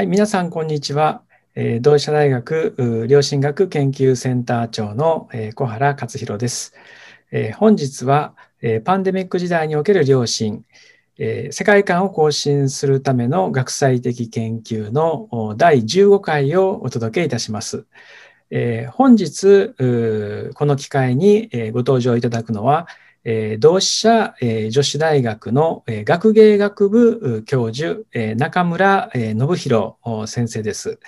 はい、皆さん、こんにちは。え同志社大学良心学研究センター長の、え小原克弘です。え本日は、えパンデミック時代における良心、え世界観を更新するための学際的研究の第15回をお届けいたします。え本日、この機会に、えご登場いただくのは、えー、同志社、えー、女子大学の、えー、学芸学部教授、えー、中村、えー、信弘先生です。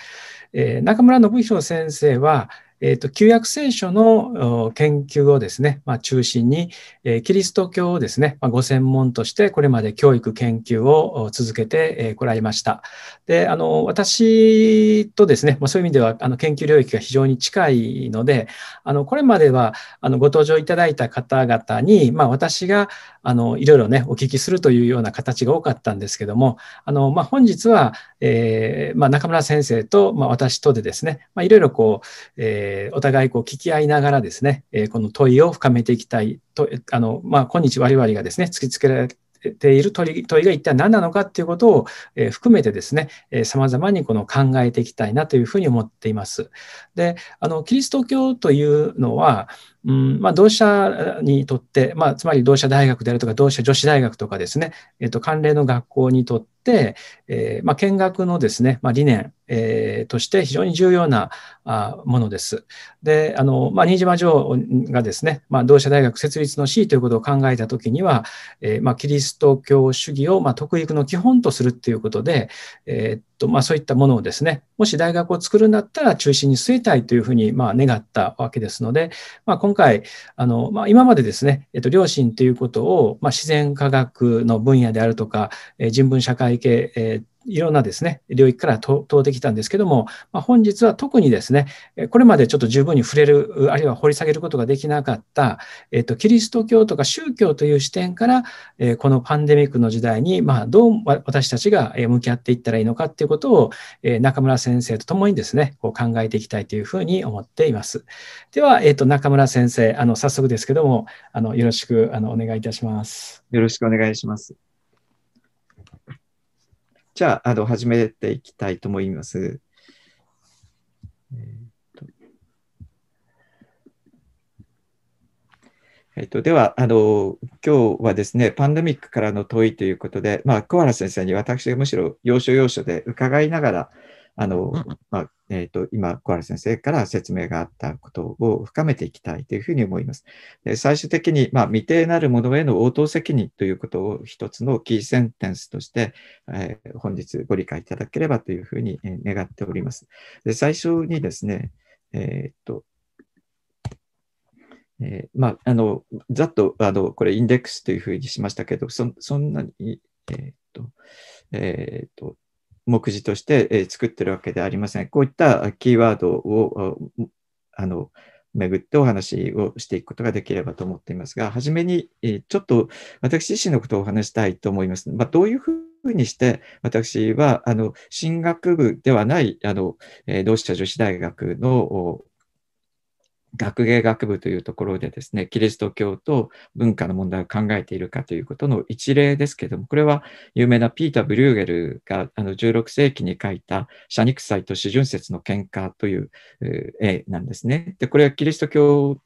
えー、中村信弘先生は、えっ、ー、と、旧約聖書の研究をですね、まあ、中心に、えー、キリスト教をですね、まあ、ご専門としてこれまで教育研究を続けて、えこられました。で、あの、私とですね、まあ、そういう意味では、あの、研究領域が非常に近いので、あの、これまでは、あの、ご登場いただいた方々に、まあ、私が、あの、いろいろね、お聞きするというような形が多かったんですけども、あの、まあ、本日は、えー、まあ、中村先生と、まあ、私とでですね、まあ、いろいろこう、えー、お互いこう、聞き合いながらですね、えー、この問いを深めていきたいと、あの、まあ、今日我々がですね、突きつけられている問い問いが一体何なのかっていうことを、え含めてですね、えー、様々にこの考えていきたいなというふうに思っています。で、あの、キリスト教というのは、うんまあ、同志社にとって、まあ、つまり同志社大学であるとか、同志社女子大学とかですね、えっ、と、関連の学校にとって、えーまあ、見学のですね、まあ、理念、えー、として非常に重要なあものです。で、あの、まあ、新島城がですね、まあ、同志社大学設立の死ということを考えたときには、えー、まあ、キリスト教主義を、まあ、特育の基本とするっていうことで、えー、っと、まあ、そういったものをですね、もし大学を作るんだったら中心に据えたいというふうに、まあ、願ったわけですので、まあ、今回、あの、まあ、今までですね、えっと、両親ということを、まあ、自然科学の分野であるとか、えー、人文社会系、えーいろんなですね、領域から通ってきたんですけども、まあ、本日は特にですね、これまでちょっと十分に触れる、あるいは掘り下げることができなかった、えっと、キリスト教とか宗教という視点から、えこのパンデミックの時代に、まあ、どう私たちが向き合っていったらいいのかっていうことを、え中村先生と共にですね、こう考えていきたいというふうに思っています。では、えっと、中村先生、あの、早速ですけども、あの、よろしく、あの、お願いいたします。よろしくお願いします。じゃあ、あの、始めていきたいと思います。えっとえー、とではあの、今日はですね、パンデミックからの問いということで、まあ、桑原先生に私がむしろ要所要所で伺いながら、あの、まあ、えっ、ー、と、今、小原先生から説明があったことを深めていきたいというふうに思います。で最終的に、まあ、未定なるものへの応答責任ということを一つのキーセンテンスとして、えー、本日ご理解いただければというふうに願っております。で最初にですね、えっ、と、えまあ、あの、ざっと、あの、これ、インデックスというふうにしましたけど、そんなに、えっ、と、えっ、と、目次として作ってるわけではありません。こういったキーワードをあの巡ってお話をしていくことができればと思っていますが、初めにちょっと私自身のことをお話したいと思います。まあ、どういうふうにして私はあの進学部ではないあの同志社女子大学の学芸学部というところでですね、キリスト教と文化の問題を考えているかということの一例ですけども、これは有名なピーター・ブリューゲルがあの16世紀に書いた社肉祭と四旬節の喧嘩という絵なんですね。で、これはキリスト教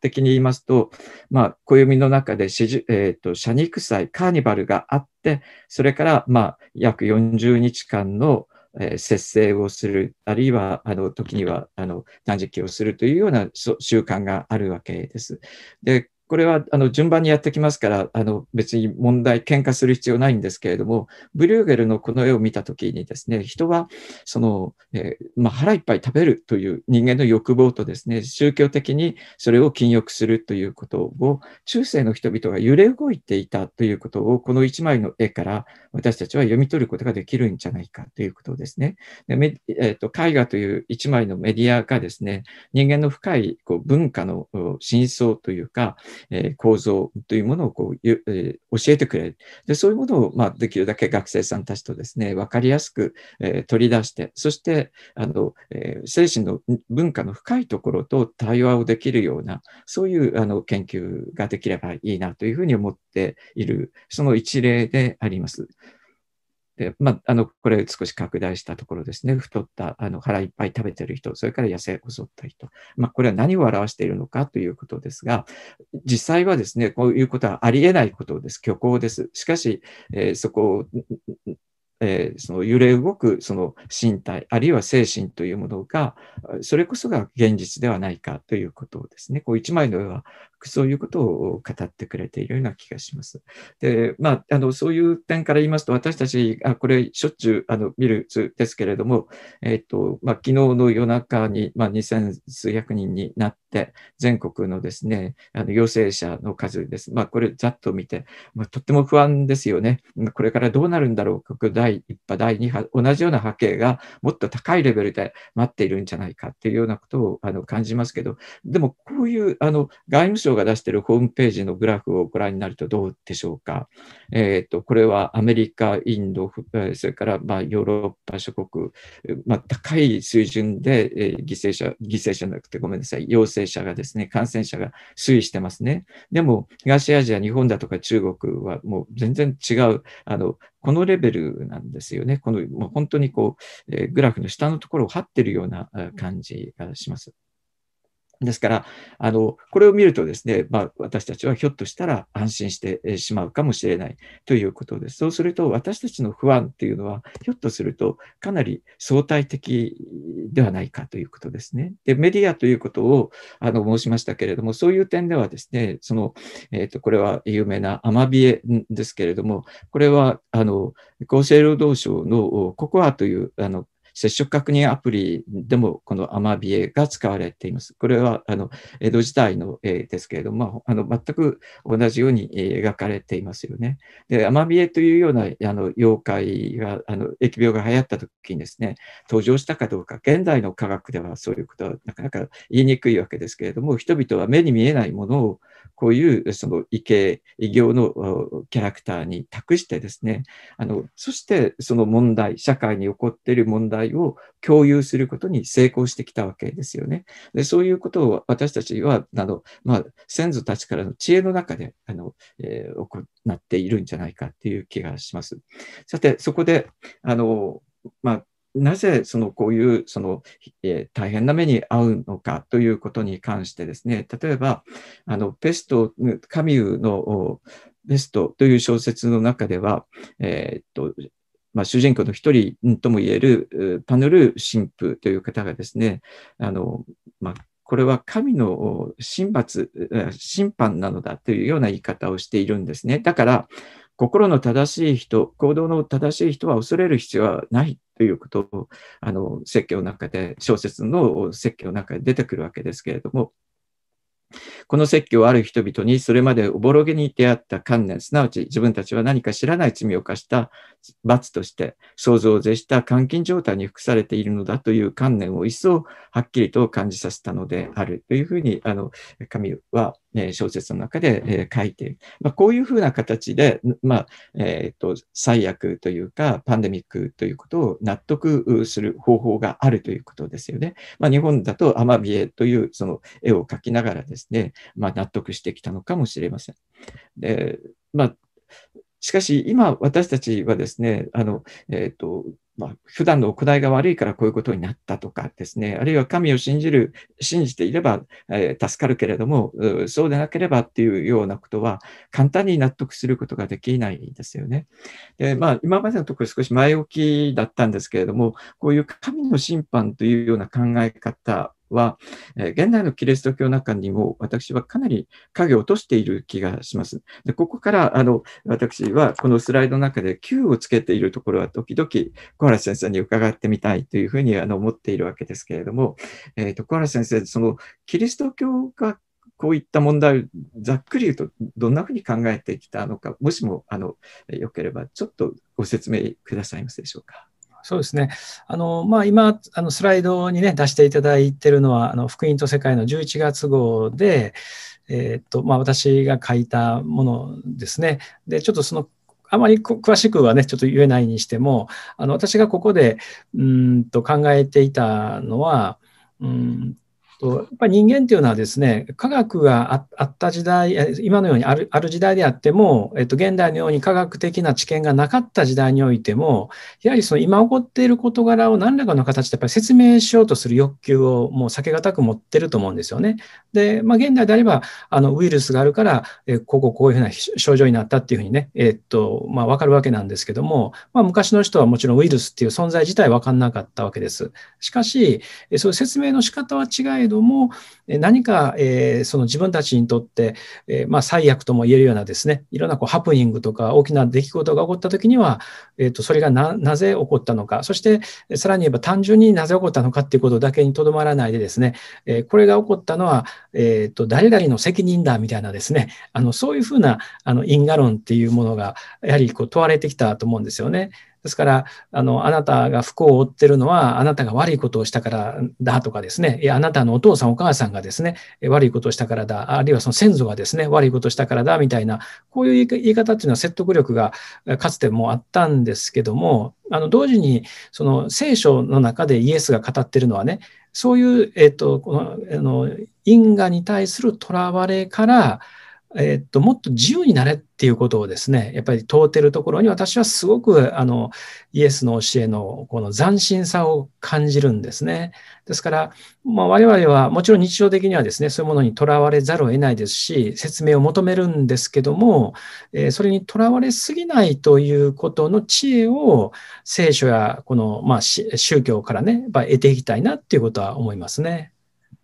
的に言いますと、まあ、暦の中でえーと、と社肉祭、カーニバルがあって、それからまあ約40日間のえ節制をする、あるいは、あの、時には、あの、断食をするというような習慣があるわけです。で、これはあの順番にやってきますから、あの別に問題、喧嘩する必要ないんですけれども、ブリューゲルのこの絵を見たときにですね、人はその、えー、まあ、腹いっぱい食べるという人間の欲望とですね、宗教的にそれを禁欲するということを、中世の人々が揺れ動いていたということを、この一枚の絵から私たちは読み取ることができるんじゃないかということですね。でえーと、絵画という一枚のメディアがですね、人間の深いこう文化の真相というか、え構造というものをこう、え教えてくれる。で、そういうものを、まできるだけ学生さんたちとですね、分かりやすく、え取り出して、そして、あの、え精神の文化の深いところと対話をできるような、そういうあの研究ができればいいなというふうに思っている、その一例であります。で、まあ、あの、これ少し拡大したところですね。太った、あの、腹いっぱい食べてる人、それから痩せ襲った人。まあ、これは何を表しているのかということですが、実際はですね、こういうことはありえないことです。虚構です。しかし、えー、そこを、えー、その揺れ動くその身体、あるいは精神というものが、それこそが現実ではないかということですね。こう一枚の絵はそういうことを語ってくれているような気がします。で、まあ、あの、そういう点から言いますと、私たち、あこれ、しょっちゅう、あの、見る図ですけれども、えっ、と、まあ、昨日の夜中に、まあ、2000数百人になって、全国のですね、あの陽性者の数です。まあ、これ、ざっと見て、まあ、とっても不安ですよね。これからどうなるんだろう第1波、第2波、同じような波形がもっと高いレベルで待っているんじゃないかっていうようなことをあの感じますけど、でも、こういう、あの、外務省省が出しているホームページのグラフをご覧になるとどうでしょうか。えっ、ー、と、これはアメリカ、インド、それからまあヨーロッパ諸国、まあ、高い水準で、え犠牲者、犠牲者じゃなくてごめんなさい、陽性者がですね、感染者が推移してますね。でも、東アジア、日本だとか中国はもう全然違う、あの、このレベルなんですよね。この、もう本当にこう、えー、グラフの下のところを張ってるような感じがします。ですから、あのこれを見るとですね、まあ、私たちはひょっとしたら安心してしまうかもしれないということです。そうすると、私たちの不安っていうのは、ひょっとするとかなり相対的ではないかということですね。で、メディアということをあの申しましたけれども、そういう点ではですね、その、えーとこれは有名なアマビエですけれども、これはあの厚生労働省のココアというあの接触確認アプリでもこのアマビエが使われています。これはあの江戸時代の絵ですけれども、あの全く同じように描かれていますよね。で、アマビエというようなあの妖怪が、あの疫病が流行った時にですね、登場したかどうか、現代の科学ではそういうことはなかなか言いにくいわけですけれども、人々は目に見えないものをこういうその異形、異形のキャラクターに託してですね、あの、そしてその問題、社会に起こっている問題を共有することに成功してきたわけですよね。でそういうことを私たちは、あの、まあ、先祖たちからの知恵の中で、あの、えー、行っているんじゃないかっていう気がします。さて、そこで、あの、まあ、なぜそのこういうその、えー、大変な目に遭うのかということに関してですね、例えば、あのペスト、カミューのペストという小説の中では、えー、っとまあ、主人公の一人ともいえるパヌル神父という方がですね、あのまあ、これは神の審罰、審判なのだというような言い方をしているんですね。だから、心の正しい人、行動の正しい人は恐れる必要はないということを、あの、説教の中で、小説の説教の中で出てくるわけですけれども、この説教ある人々にそれまでおぼろげに出会った観念、すなわち自分たちは何か知らない罪を犯した罰として、想像を絶した監禁状態に服されているのだという観念を一層はっきりと感じさせたのであるというふうに、あの、神はえ小説の中で、え書いている。まあ、こういうふうな形で、まあ、えっ、ー、と、最悪というか、パンデミックということを納得する方法があるということですよね。まあ、日本だとアマビエというその絵を描きながらですね、まあ、納得してきたのかもしれません。で、まあしかし、今、私たちはですね、あの、えっ、ー、と、まあ、普段の行いが悪いからこういうことになったとかですね、あるいは神を信じる、信じていれば、えー、助かるけれども、そうでなければっていうようなことは、簡単に納得することができないんですよね。で、まあ、今までのところ少し前置きだったんですけれども、こういう神の審判というような考え方は、え現代のキリスト教の中にも私はかなり影を落としている気がします。でここからあの私はこのスライドの中で Q をつけているところは時々小原先生に伺ってみたいというふうにあの思っているわけですけれども、えーと、と小原先生、そのキリスト教がこういった問題をざっくり言うとどんなふうに考えてきたのか、もしもあのよければちょっとご説明くださいますでしょうか。そうですね。あの、まあ、今、あの、スライドにね、出していただいてるのは、あの、福音と世界の11月号で、えー、っと、まあ、私が書いたものですね。で、ちょっとその、あまり詳しくはね、ちょっと言えないにしても、あの、私がここで、うんと考えていたのは、うんとやっぱ人間っていうのはですね科学があった時代今のようにあるある時代であっても、えっと、現代のように科学的な知見がなかった時代においてもやはりその今起こっている事柄を何らかの形でやっぱり説明しようとする欲求をもう避けがたく持ってると思うんですよね。で、まあ、現代であればあのウイルスがあるから、えこここういうふうな症状になったっていうふうにね、えっとまあ、分かるわけなんですけども、まあ、昔の人はもちろんウイルスっていう存在自体分かんなかったわけです。しかしそういう説明の仕方は違いれども、何か、えー、その自分たちにとって、えー、まあ、最悪とも言えるようなですね、いろんなこうハプニングとか大きな出来事が起こった時には、えっ、ー、と、それがなぜ起こったのか、そして、さらに言えば単純になぜ起こったのかっていうことだけにとどまらないでですね、えこれが起こったのは、えっ、と、誰々の責任だみたいなですね、あの、そういうふうな、あの、因果論っていうものが、やはりこう問われてきたと思うんですよね。ですから、あの、あなたが不幸を負ってるのは、あなたが悪いことをしたからだとかですね、いや、あなたのお父さんお母さんがですね、悪いことをしたからだ、あるいはその先祖がですね、悪いことをしたからだ、みたいな、こういう言い方っていうのは説得力がかつてもあったんですけども、あの、同時に、その聖書の中でイエスが語ってるのはね、そういう、えっ、と、この、あの、因果に対するとらわれから、えっと、もっと自由になれっていうことをですね、やっぱり問うてるところに私はすごくあのイエスの教えのこの斬新さを感じるんですね。ですから、まあ、我々はもちろん日常的にはですね、そういうものにとらわれざるを得ないですし、説明を求めるんですけども、えー、それにとらわれすぎないということの知恵を聖書やこの、まあ、宗教からね、やっぱ得ていきたいなっていうことは思いますね。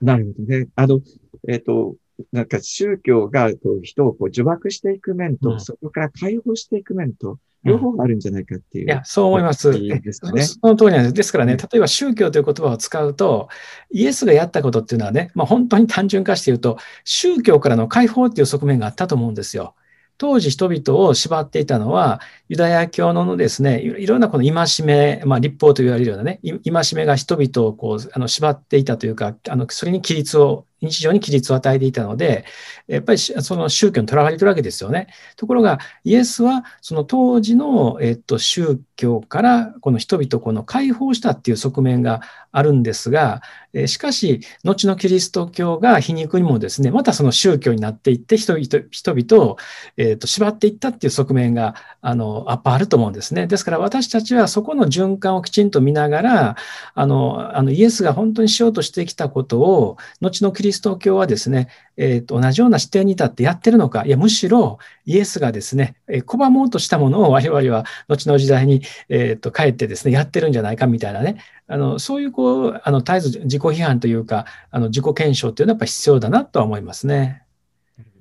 なるほどね。あの、えっ、ー、と、なんか宗教がこう人をこう呪縛していく面と、うん、そこから解放していく面と、両方あるんじゃないかっていう、うん。いや、そう思います。いいですかね、その通りなんです。ですからね、例えば宗教という言葉を使うと、イエスがやったことっていうのはね、まあ、本当に単純化して言うと、宗教からの解放っていう側面があったと思うんですよ。当時人々を縛っていたのは、ユダヤ教のですね、いろんなこの戒め、まあ、立法と言われるようなね、戒めが人々をこうあの縛っていたというか、あのそれに規律を日常に規律を与えていたので、やっぱりその宗教にとらわれてるわけですよね。ところが、イエスはその当時の、えっと、宗教からこの人々この解放したっていう側面があるんですが、えしかし、後のキリスト教が皮肉にもですね、またその宗教になっていって人々、人々を、えっと、縛っていったっていう側面が、あの、アッパーあると思うんですね。ですから私たちはそこの循環をきちんと見ながら、あの、あのイエスが本当にしようとしてきたことを、後のキリリスト教はですね、えー、と同じような視点に立ってやってるのか、いや、むしろイエスがですね、えー、拒もうとしたものを我々は後の時代に、えー、と帰ってですね、やってるんじゃないかみたいなね、あのそういうこう、あの絶えず自己批判というか、あの自己検証っていうのはやっぱ必要だなとは思いますね。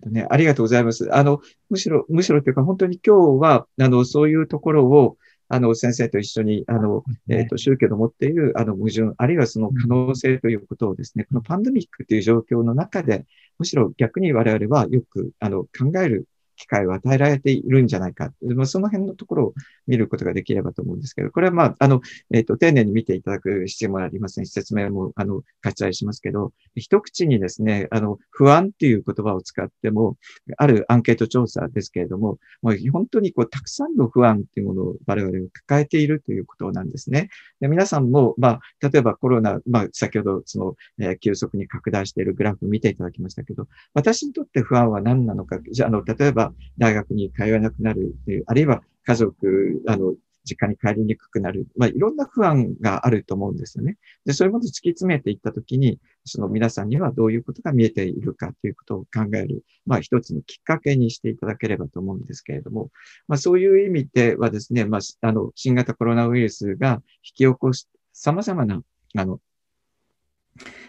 ね、ありがとうございます。あの、むしろ、むしろというか、本当に今日は、あの、そういうところを、あの、先生と一緒に、あの、えっ、ー、と、宗教の持っている、あの、矛盾、あるいはその可能性ということをですね、このパンデミックという状況の中で、むしろ逆に我々はよく、あの、考える機会を与えられているんじゃないか。その辺のところを見ることができればと思うんですけど、これはまあ、あの、えっ、ー、と、丁寧に見ていただく必要もありません説明も、あの、割愛しますけど、一口にですね、あの、不安っていう言葉を使っても、あるアンケート調査ですけれども、もう本当にこう、たくさんの不安っていうものを我々も抱えているということなんですね。で皆さんも、まあ、例えばコロナ、まあ、先ほど、その、えー、急速に拡大しているグラフを見ていただきましたけど、私にとって不安は何なのか、じゃあ、あの、例えば、大学に通えなくなるという、あるいは家族、あの、実家に帰りにくくなる。まあ、いろんな不安があると思うんですよね。で、そういうものを突き詰めていったときに、その皆さんにはどういうことが見えているかということを考える、まあ、一つのきっかけにしていただければと思うんですけれども、まあ、そういう意味ではですね、まあ、あの、新型コロナウイルスが引き起こす様々な、あの、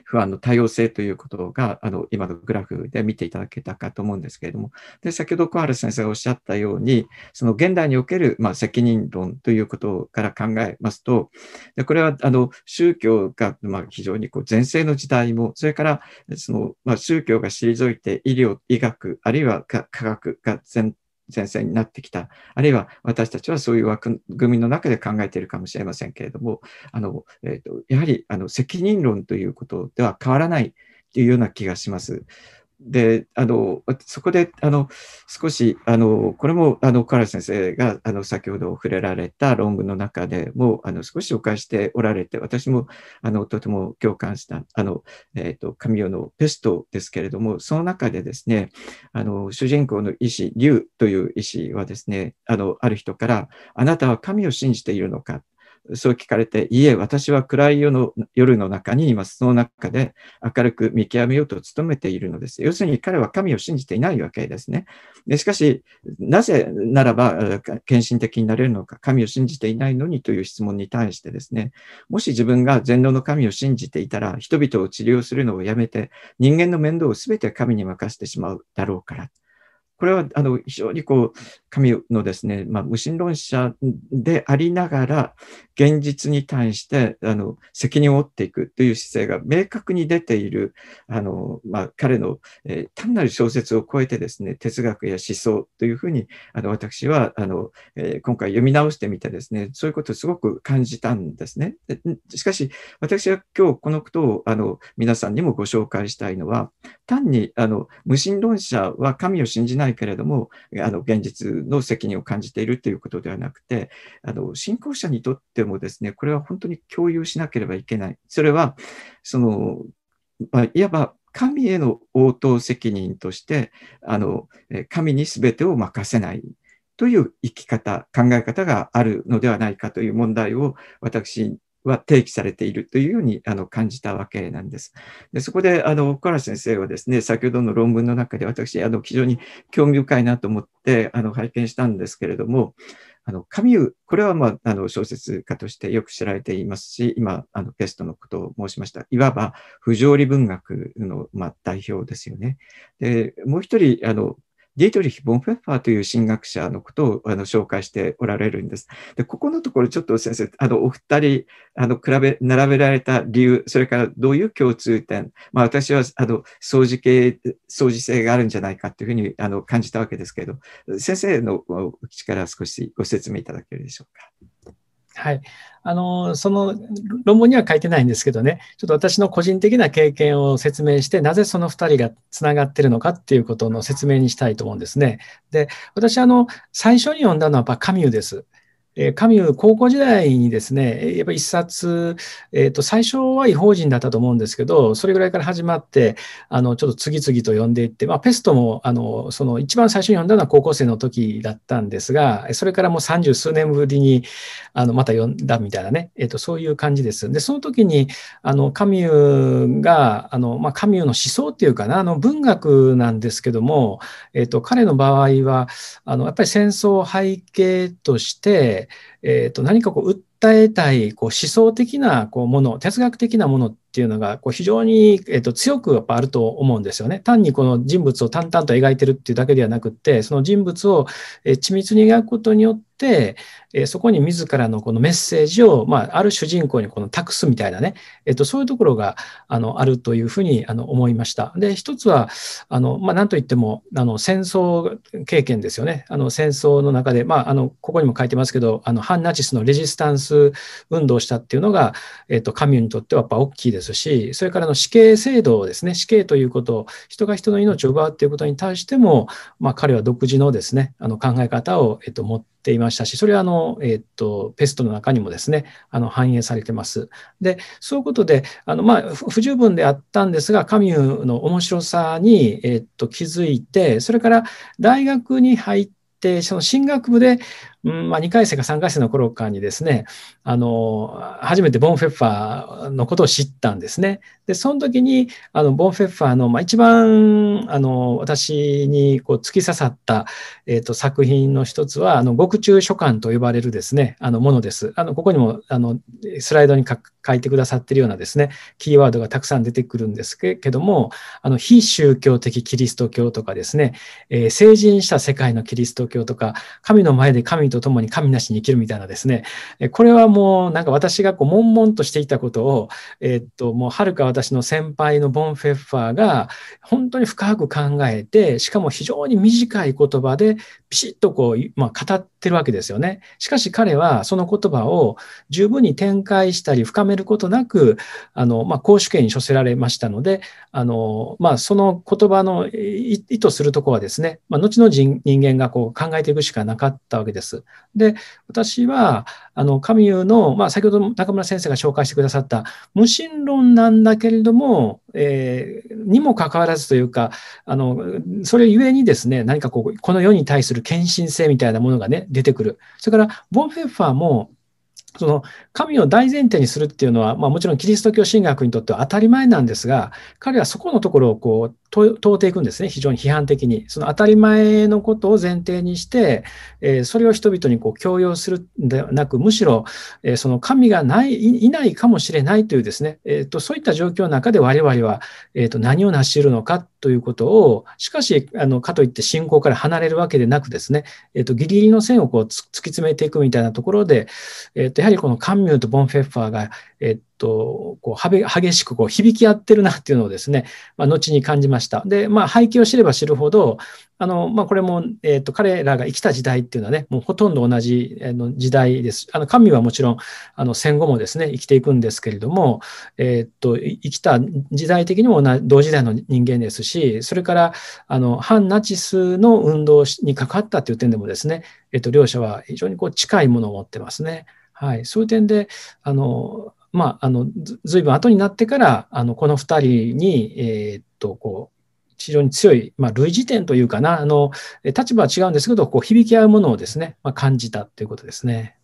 不安の多様性ということが、あの、今のグラフで見ていただけたかと思うんですけれども、で、先ほど小原先生がおっしゃったように、その現代における、まあ、責任論ということから考えますと、でこれは、あの、宗教が、まあ、非常にこう、前世の時代も、それから、その、まあ、宗教が退いて医療、医学、あるいは科学が全先生になってきた。あるいは私たちはそういう枠組みの中で考えているかもしれませんけれども、あの、えっ、ー、と、やはり、あの、責任論ということでは変わらないというような気がします。で、あの、そこで、あの、少し、あの、これも、あの、唐先生が、あの、先ほど触れられた論文の中でも、あの、少し紹介しておられて、私も、あの、とても共感した、あの、えっ、ー、と、神代のペストですけれども、その中でですね、あの、主人公の医師、竜という医師はですね、あの、ある人から、あなたは神を信じているのかそう聞かれて、いえ、私は暗い夜の夜の中にいます。その中で明るく見極めようと努めているのです。要するに彼は神を信じていないわけですね。でしかし、なぜならば献身的になれるのか、神を信じていないのにという質問に対してですね、もし自分が全能の神を信じていたら、人々を治療するのをやめて、人間の面倒を全て神に任せてしまうだろうから。これはあの非常にこう神のですね、まあ、無神論者でありながら現実に対してあの責任を負っていくという姿勢が明確に出ているあの、まあ、彼の、えー、単なる小説を超えてですね哲学や思想というふうにあの私はあの、えー、今回読み直してみてですねそういうことをすごく感じたんですね。しかし私は今日このことをあの皆さんにもご紹介したいのは単にあの無神論者は神を信じないないけれども、あの現実の責任を感じているということではなくて、あの信仰者にとってもですね、これは本当に共有しなければいけない。それは、その、まあ、いわば神への応答責任として、あの神に全てを任せないという生き方、考え方があるのではないかという問題を私は提起されているというようにあの感じたわけなんです。でそこであの岡原先生はですね先ほどの論文の中で私あの非常に興味深いなと思ってあの拝見したんですけれどもあのカミューこれは、まあ、あの小説家としてよく知られていますし今あのゲストのことを申しましたいわば不条理文学の、まあ、代表ですよね。でもう一人あのディートリヒ・ボンフェッファーという神学者のことをあの紹介しておられるんです。で、ここのところちょっと先生、あのお二人、あの比べ、並べられた理由、それからどういう共通点、まあ私はあの掃除系、掃除性があるんじゃないかというふうにあの感じたわけですけど、先生の口から少しご説明いただけるでしょうか。はい。あの、その論文には書いてないんですけどね、ちょっと私の個人的な経験を説明して、なぜその2人がつながってるのかっていうことの説明にしたいと思うんですね。で、私、あの、最初に読んだのはやっぱカミューです。えカミュ高校時代にですね、やっぱ一冊、えっ、ー、と、最初は異邦人だったと思うんですけど、それぐらいから始まって、あの、ちょっと次々と読んでいって、まあ、ペストも、あの、その一番最初に読んだのは高校生の時だったんですが、それからもう三十数年ぶりに、あの、また読んだみたいなね、えっ、ー、と、そういう感じです。で、その時に、あの、カミュが、あの、まあ、カミュの思想っていうかな、あの、文学なんですけども、えっ、ー、と、彼の場合は、あの、やっぱり戦争背景として、で、えー、と何かこう訴えたいこう思想的なこうもの哲学的なものっていうのがこう非常に、えー、と強くやっぱあると思うんですよね。単にこの人物を淡々と描いてるっていうだけではなくってその人物を緻密に描くことによって、えそこに自らのこのメッセージを、まあ、ある主人公にこの託すみたいなね、えっと、そういうところがあのあるというふうにあの思いました。で、一つは、あのまあ、なんといってもあの戦争経験ですよね。あの戦争の中で、まあ、あのここにも書いてますけど、あの反ナチスのレジスタンス運動をしたっていうのが、えっと、カミュにとってはやっぱ大きいですし、それからの死刑制度ですね、死刑ということを、人が人の命を奪うということに対しても、まあ、彼は独自のですね、あの考え方を、えっと、持っていましたし、それはあの、えー、っと、ペストの中にもですね、あの反映されてます。で、そういうことで、あのまあ、不十分であったんですが、カミュの面白さに、えー、っと気づいて、それから大学に入って、その進学部でうんまあ、2回生か3回生の頃かにですね、あの、初めてボンフェッファーのことを知ったんですね。で、その時に、あの、ボンフェッファーの、まあ、一番、あの、私にこう突き刺さった、えっ、ー、と、作品の一つは、あの、獄中書簡と呼ばれるですね、あの、ものです。あの、ここにも、あの、スライドに書いてくださってるようなですね、キーワードがたくさん出てくるんですけども、あの、非宗教的キリスト教とかですね、えー、成人した世界のキリスト教とか、神の前で神と共に神なしに生きるみたいなですね、これはもうなんか私がこう悶々としていたことを、えー、っと、もうはるか私の先輩のボン・フェッファーが本当に深く考えて、しかも非常に短い言葉でピシッとこう、まあ、語ってるわけですよね。しかし彼はその言葉を十分に展開したり深めることなく、あの、まあ、公主権に処せられましたので、あの、まあ、その言葉の意図するとこはですね、まあ、後の人間がこう考えていくしかなかったわけです。。で、私は、あの、カミューの、まあ、先ほど中村先生が紹介してくださった、無神論なんだけれども、えー、にもかかわらずというか、あの、それゆえにですね、何かこう、この世に対する献身性みたいなものがね、出てくる。それから、ボンフェッファーも、その神を大前提にするっていうのは、まあ、もちろんキリスト教神学にとっては当たり前なんですが彼はそこのところをこう問うていくんですね、非常に批判的に。その当たり前のことを前提にして、えー、それを人々にこう強要するんではなく、むしろ、えー、その神がないいないかもしれないというですね、えーと、そういった状況の中で我々は、えーと、何を成し得るのかということを、しかし、あのかといって信仰から離れるわけでなくですね、えーと、ギリギリの線をこう突き詰めていくみたいなところで、えーと、とやはりこのカンミューとボンフェッファーがえっと、こう、激しくこう響き合ってるなっていうのをですね、まあ、後に感じました。で、まあ、背景を知れば知るほど、あの、まあ、これも、えっと、彼らが生きた時代っていうのはね、もうほとんど同じ、えの時代です。あの、神はもちろん、あの、戦後もですね、生きていくんですけれども、えっと、生きた時代的にも同時代の人間ですし、それから、あの、反ナチスの運動に関わったという点でもですね、えっと、両者は非常にこう近いものを持ってますね。はい、そういう点であのまあ、あのずいぶん後になってからあのこの二人に、えー、っとこう非常に強い、まあ、類似点というかなあの立場は違うんですけどこう響き合うものをですね、まあ、感じたということですね。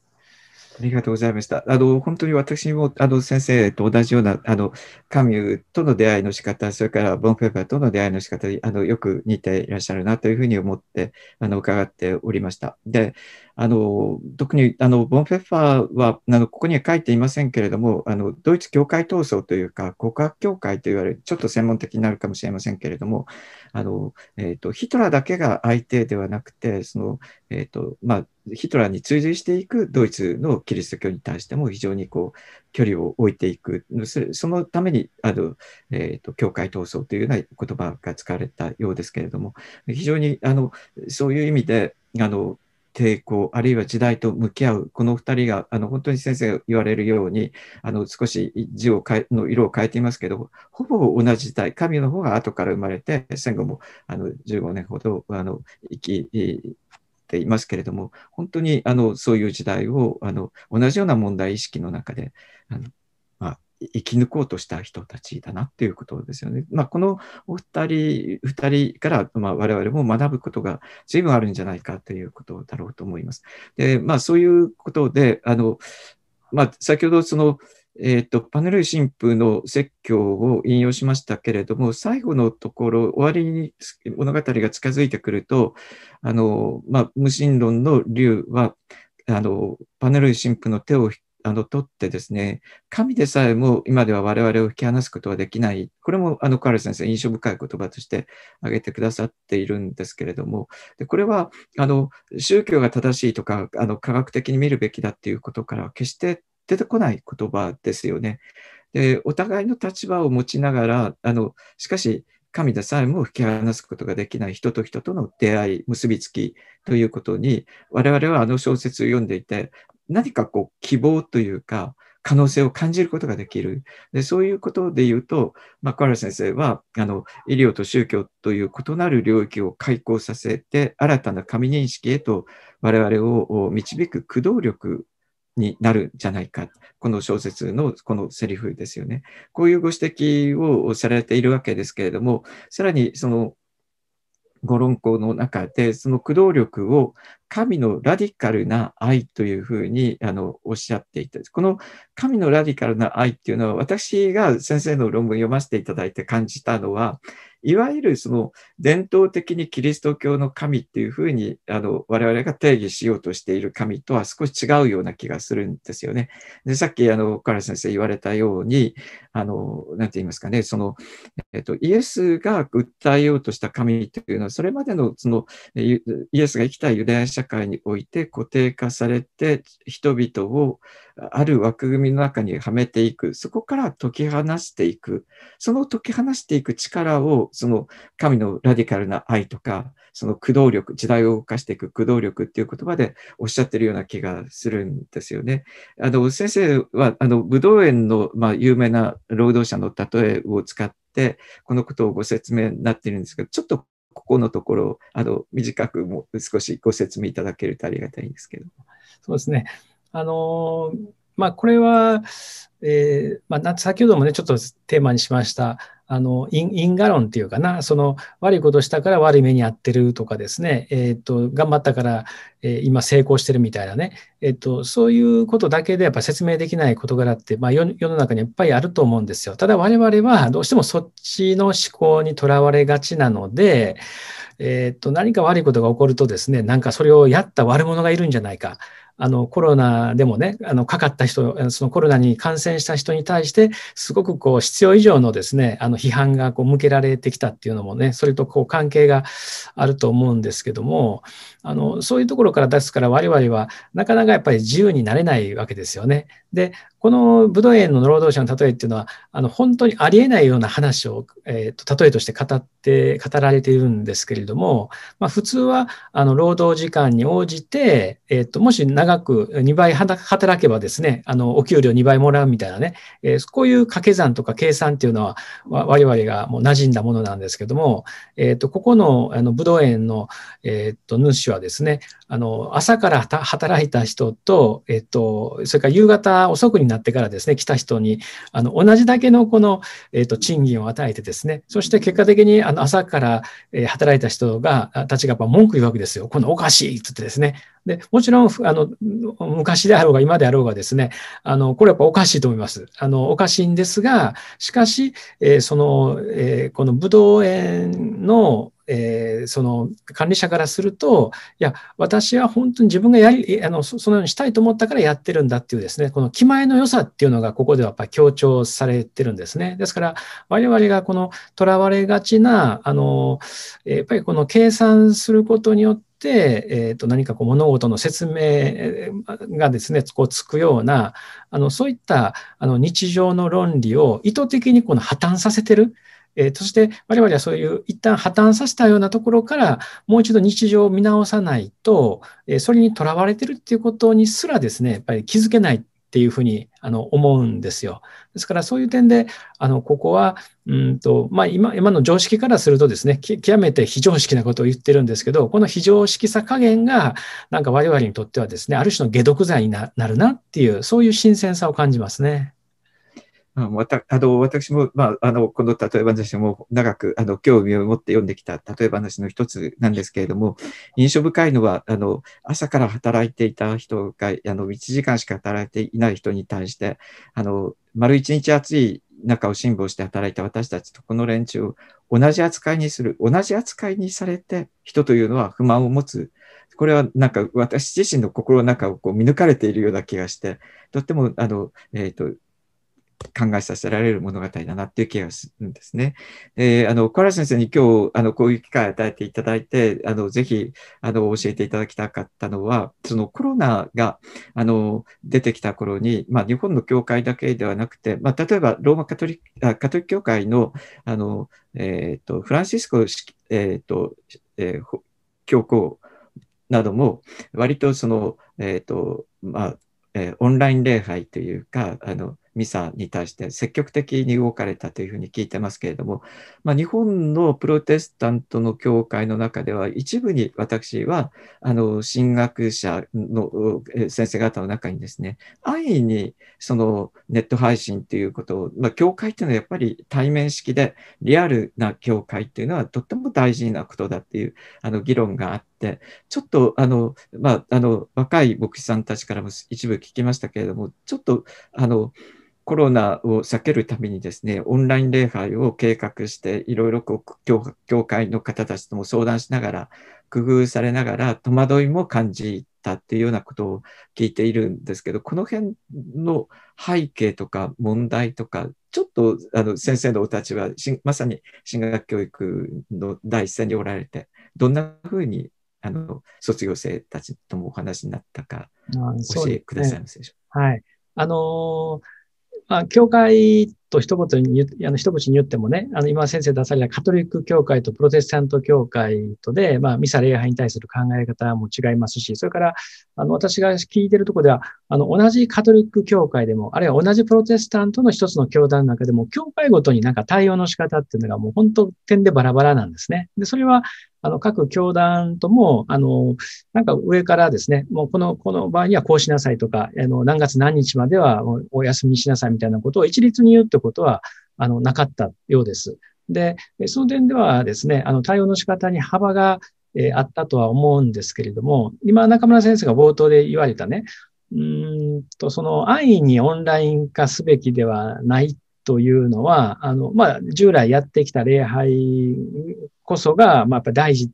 ありがとうございました。あの、本当に私も、あの、先生と同じような、あの、カミュとの出会いの仕方、それからボンペーパーとの出会いの仕方に、あの、よく似ていらっしゃるなというふうに思って、あの、伺っておりました。で、あの、特に、あの、ボンフェッファーは、あの、ここには書いていませんけれども、あの、ドイツ教会闘争というか、国学教会と言われる、ちょっと専門的になるかもしれませんけれども、あの、えっ、と、ヒトラーだけが相手ではなくて、その、えっ、と、まあ、ヒトラーに追随していくドイツのキリスト教に対しても非常にこう距離を置いていく、そのためにあの、えーと教会闘争というような言葉が使われたようですけれども、非常にあのそういう意味であの抵抗、あるいは時代と向き合う、この2人が、あの本当に先生が言われるように、あの少し字を変えの色を変えていますけど、ほぼ同じ時代、神の方が後から生まれて、戦後もあの15年ほどあの生きていますけれども、本当にあのそういう時代をあの同じような問題意識の中で、あのまあ、生き抜こうとした人たちだなっていうことですよね。まあ、このお二人、二人から、まあ、我々も学ぶことが随分あるんじゃないかということだろうと思います。で、まあ、そういうことで、あの、まあ、先ほどその、えっ、ー、と、パネル神父の説教を引用しましたけれども、最後のところ、終わりに物語が近づいてくると、あの、まあ、無神論の竜は、あの、パネル神父の手を引あの取ってですね、神でさえも今では我々を引き離すことはできない、これもあのカール先生、印象深い言葉として挙げてくださっているんですけれども、でこれはあの宗教が正しいとかあの科学的に見るべきだっていうことから決して出てこない言葉ですよね。でお互いの立場を持ちながらあのしかし神田さえも引き離すことができない人と人との出会い、結びつきということに、我々はあの小説を読んでいて、何かこう希望というか、可能性を感じることができる。でそういうことで言うと、まあ、原先生はあの医療と宗教という異なる領域を開講させて新たな神認識へと我々を導く駆動力になるんじゃないか。この小説のこのセリフですよね。こういうご指摘をされているわけですけれども、さらにそのご論考の中で、その駆動力を神のラディカルな愛というふうにあのおっしゃっていた。この神のラディカルな愛っていうのは、私が先生の論文読ませていただいて感じたのは、いわゆるその伝統的にキリスト教の神っていうふうにあの我々が定義しようとしている神とは少し違うような気がするんですよね。でさっきあの岡原先生言われたようにあの何て言いますかねその、えっと、イエスが訴えようとした神というのはそれまでのそのイエスが生きたユダヤ社会において固定化されて人々をある枠組みの中にはめていく、そこから解き放していく、その解き放していく力を、その神のラディカルな愛とか、その駆動力、時代を動かしていく駆動力っていう言葉でおっしゃってるような気がするんですよね。あの、先生は、あの、武道園の、まあ、有名な労働者の例えを使って、このことをご説明になってるんですけど、ちょっとここのところ、あの、短くもう少しご説明いただけるとありがたいんですけど。そうですね。あの、まあ、これは、えー、まあ、先ほどもね、ちょっとテーマにしました、あの、因果論っていうかな、その悪いことしたから悪い目に遭ってるとかですね、えっ、ー、と、頑張ったから、えー、今成功してるみたいなね、えっ、ー、と、そういうことだけでやっぱ説明できない事柄って、まあ世の中にいっぱいあると思うんですよ。ただ我々はどうしてもそっちの思考にとらわれがちなので、えっ、と、何か悪いことが起こるとですね、なんかそれをやった悪者がいるんじゃないか。あの、コロナでもね、あの、かかった人、そのコロナに感染した人に対して、すごくこう、必要以上のですね、あの、批判がこう、向けられてきたっていうのもね、それとこう、関係があると思うんですけども、あの、そういうところから出すから我々はなかなかやっぱり自由になれないわけですよね。で、このブドウ園の労働者の例えっていうのは、あの、本当にありえないような話を、えーと、例えとして語って、語られているんですけれども、まあ、普通は、あの、労働時間に応じて、えっ、ー、と、もし長く2倍働けばですね、あの、お給料2倍もらうみたいなね、えー、こういう掛け算とか計算っていうのは、我々がもう馴染んだものなんですけども、えっ、ー、と、ここの、あの、武道園の、えっ、と、主はですね、あの、朝から働いた人と、えっと、それから夕方遅くになってからですね、来た人に、あの、同じだけのこの、えっと、賃金を与えてですね、そして結果的に、あの、朝から働いた人が、たちがやっぱ文句言うわけですよ。このおかしいって言ってですね。で、もちろん、あの、昔であろうが今であろうがですね、あの、これやっぱおかしいと思います。あの、おかしいんですが、しかし、えー、その、えー、このブドウ園の、えー、その管理者からすると、いや、私は本当に自分がやり、あのそのようにしたいと思ったからやってるんだっていうですね、この気前の良さっていうのがここではやっぱり強調されてるんですね。ですから、我々がこのとらわれがちな、あの、やっぱりこの計算することによって、えー、と何かこう物事の説明がですねこうつくようなあのそういったあの日常の論理を意図的にこの破綻させてるえそして我々はそういう一旦破綻させたようなところからもう一度日常を見直さないと、えそれにとらわれてるっていうことにすらですねやっぱり気づけないっていうふうにあの思うんですよ。ですからそういう点であのここはうんと、まあ、今今の常識からするとですね極めて非常識なことを言ってるんですけどこの非常識さ加減がなんか我々にとってはですねある種の解毒剤になるなっていうそういう新鮮さを感じますね。あの私も、まあ、あのこの例え話も長くあの興味を持って読んできた例え話の一つなんですけれども印象深いのはあの朝から働いていた人があの1時間しか働いていない人に対してあの丸1日暑い中を辛抱して働いた私たちとこの連中を同じ扱いにする同じ扱いにされて人というのは不満を持つこれはなんか私自身の心の中をこう見抜かれているような気がしてとってもあの、えーと考えさせられる物語だなっていう気がするんですね。で、あの、小原先生に今日、あの、こういう機会を与えていただいて、あの、ぜひ、あの、教えていただきたかったのは、そのコロナが、あの、出てきた頃に、まあ、日本の教会だけではなくて、まあ、例えば、ローマカトリック、カトリック教会の、あの、えっ、ー、と、フランシスコ、えっ、ー、と、えー、教皇なども、割とその、えっ、ー、と、まあ、えー、オンライン礼拝というか、あの、ミサに対して積極的に動かれたというふうに聞いてますけれども、まあ、日本のプロテスタントの教会の中では一部に私はあの神学者の先生方の中にですね安易にそのネット配信ということを、まあ、教会っていうのはやっぱり対面式でリアルな教会っていうのはとっても大事なことだっていうあの議論があってちょっとあの、まあ、あの若い牧師さんたちからも一部聞きましたけれども、ちょっとあのコロナを避けるためにですね、オンライン礼拝を計画して、いろいろ教教会の方たちとも相談しながら、工夫されながら、戸惑いも感じたっていうようなことを聞いているんですけど、この辺の背景とか問題とか、ちょっとあの先生のお立場、まさに進学教育の第一線におられて、どんなふうにあの卒業生たちともお話になったか、教えてくださいますでしょうか。はいあのーまあ、教会と一言にあの一口に言ってもね、あの今先生出されたカトリック教会とプロテスタント教会とで、まあ、ミサ礼拝に対する考え方も違いますし、それから、あの、私が聞いてるところでは、あの、同じカトリック教会でも、あるいは同じプロテスタントの一つの教団の中でも、教会ごとになんか対応の仕方っていうのがもう本当点でバラバラなんですね。で、それは、あの、各教団とも、あの、なんか上からですね、もうこの、この場合にはこうしなさいとか、あの、何月何日まではお休みしなさいみたいなことを一律に言うっていうことは、あの、なかったようです。で、その点ではですね、あの、対応の仕方に幅が、えあったとは思うんですけれども、今、中村先生が冒頭で言われたね、うんと、その安易にオンライン化すべきではないというのは、あの、まあ、従来やってきた礼拝こそが、まあ、やっぱ大事、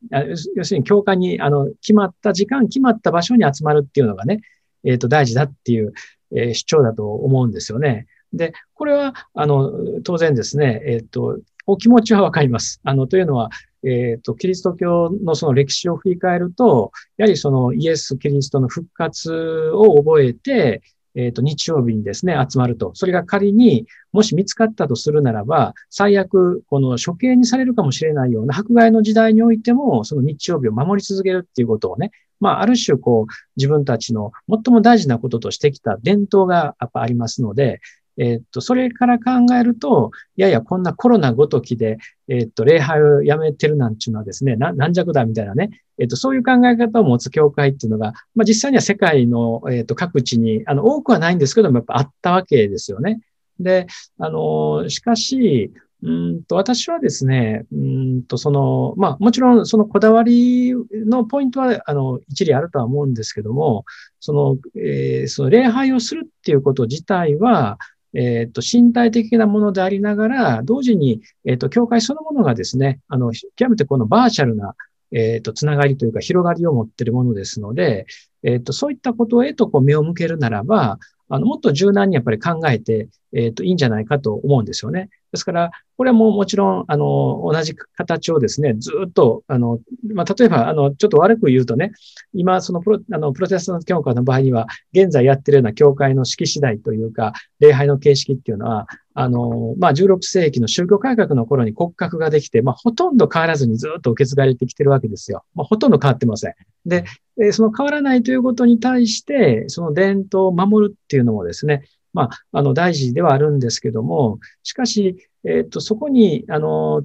要するに教会に、あの、決まった時間、決まった場所に集まるっていうのがね、えっ、ー、と、大事だっていう、えー、主張だと思うんですよね。で、これは、あの、当然ですね、えっ、と、お気持ちはわかります。あの、というのは、えっ、ー、と、キリスト教のその歴史を振り返ると、やはりそのイエス・キリストの復活を覚えて、えっ、ー、と、日曜日にですね、集まると。それが仮に、もし見つかったとするならば、最悪、この処刑にされるかもしれないような迫害の時代においても、その日曜日を守り続けるっていうことをね、まあ、ある種、こう、自分たちの最も大事なこととしてきた伝統がやっぱありますので、えっと、それから考えると、いやいや、こんなコロナごときで、えっと、礼拝をやめてるなんちゅうのはですね、軟弱だみたいなね、えっと、そういう考え方を持つ教会っていうのが、まあ、実際には世界の、えっと、各地に、あの、多くはないんですけども、やっぱあったわけですよね。で、あの、しかし、うんと私はですね、うんとその、まあもちろんそのこだわりのポイントはあの一理あるとは思うんですけども、その、えー、その礼拝をするっていうこと自体は、えっ、ー、と、身体的なものでありながら、同時に、えっ、ー、と、教会そのものがですね、あの、極めてこのバーチャルな、えっ、ー、と、つながりというか広がりを持っているものですので、えっ、ー、と、そういったことへとこう目を向けるならば、あの、もっと柔軟にやっぱり考えて、えっ、ー、と、いいんじゃないかと思うんですよね。ですから、これはもうもちろん、あの、同じ形をですね、ずっと、あの、まあ、例えば、あの、ちょっと悪く言うとね、今、そのプロ、あの、プロテスタント教会の場合には、現在やってるような教会の式次第というか、礼拝の形式っていうのは、あの、まあ、16世紀の宗教改革の頃に骨格ができて、まあ、ほとんど変わらずにずっと受け継がれてきてるわけですよ。まあ、ほとんど変わってません。で、その変わらないということに対して、その伝統を守るっていうのもですね、まあ、あの、大事ではあるんですけども、しかし、えっ、ー、と、そこに、あの、